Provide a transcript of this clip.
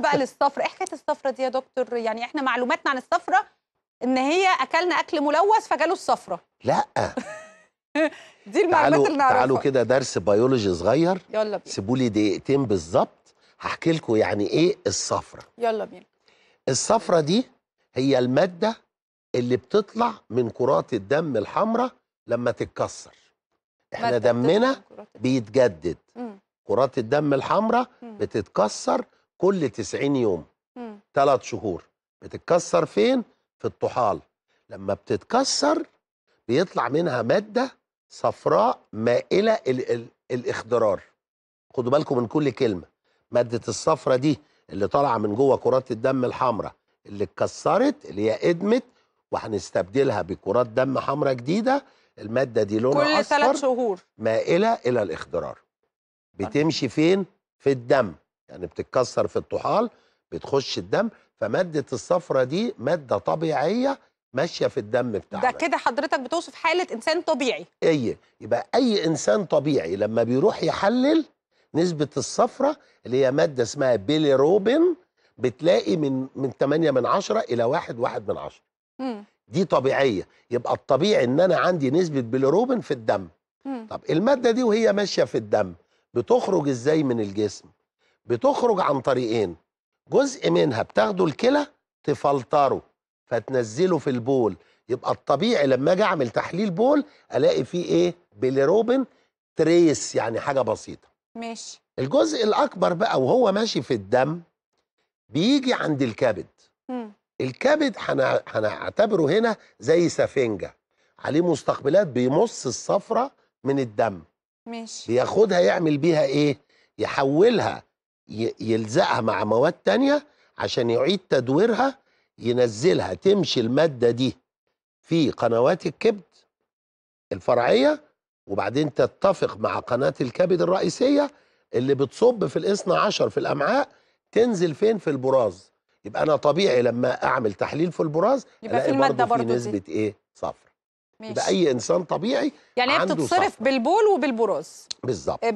بقى للصفرة ايه حكايه الصفرة دي يا دكتور يعني احنا معلوماتنا عن الصفرة ان هي اكلنا اكل ملوث فجاله الصفرة لا دي المعلومات اللي نعرفها تعالوا كده درس بيولوجي صغير يلا بينا سيبوا لي دقيقتين بالظبط هحكي لكم يعني ايه الصفرة يلا بينا الصفرة دي هي المادة اللي بتطلع من كرات الدم الحمراء لما تتكسر احنا دمنا بيتجدد كرات الدم الحمراء بتتكسر كل 90 يوم ثلاث شهور بتتكسر فين؟ في الطحال لما بتتكسر بيطلع منها ماده صفراء مائله الـ الـ الاخضرار خدوا بالكم من كل كلمه ماده الصفرة دي اللي طالعه من جوه كرات الدم الحمراء اللي اتكسرت اللي هي ادمت وهنستبدلها بكرات دم حمراء جديده الماده دي لونها كل اصفر كل ثلاث شهور مائله الى الاخضرار طيب. بتمشي فين في الدم يعني بتتكسر في الطحال بتخش الدم فماده الصفرة دي ماده طبيعيه ماشيه في الدم بتاعنا ده كده حضرتك بتوصف حاله انسان طبيعي ايه يبقى اي انسان طبيعي لما بيروح يحلل نسبه الصفرة اللي هي ماده اسمها روبين بتلاقي من من 8 من 10 الى 1 1 من 10 مم. دي طبيعيه يبقى الطبيعي ان انا عندي نسبه بيليروبين في الدم مم. طب الماده دي وهي ماشيه في الدم بتخرج ازاي من الجسم بتخرج عن طريقين جزء منها بتاخده الكلى تفلتره فتنزله في البول يبقى الطبيعي لما اجي اعمل تحليل بول الاقي فيه ايه بيليروبين تريس يعني حاجه بسيطه ماشي الجزء الاكبر بقى وهو ماشي في الدم بيجي عند الكبد مم. الكبد هنعتبره هنا زي سفنجه عليه مستقبلات بيمص الصفرة من الدم ماشي بياخدها يعمل بيها ايه يحولها يلزقها مع مواد تانية عشان يعيد تدويرها ينزلها تمشي المادة دي في قنوات الكبد الفرعية وبعدين تتفق مع قناة الكبد الرئيسية اللي بتصب في الاثنى عشر في الأمعاء تنزل فين في البراز يبقى أنا طبيعي لما أعمل تحليل في البراز يبقى في المادة برضه في نسبة دي. إيه ماشي. يبقى أي إنسان طبيعي يعني هي بتتصرف بالبول وبالبراز بالظبط آه،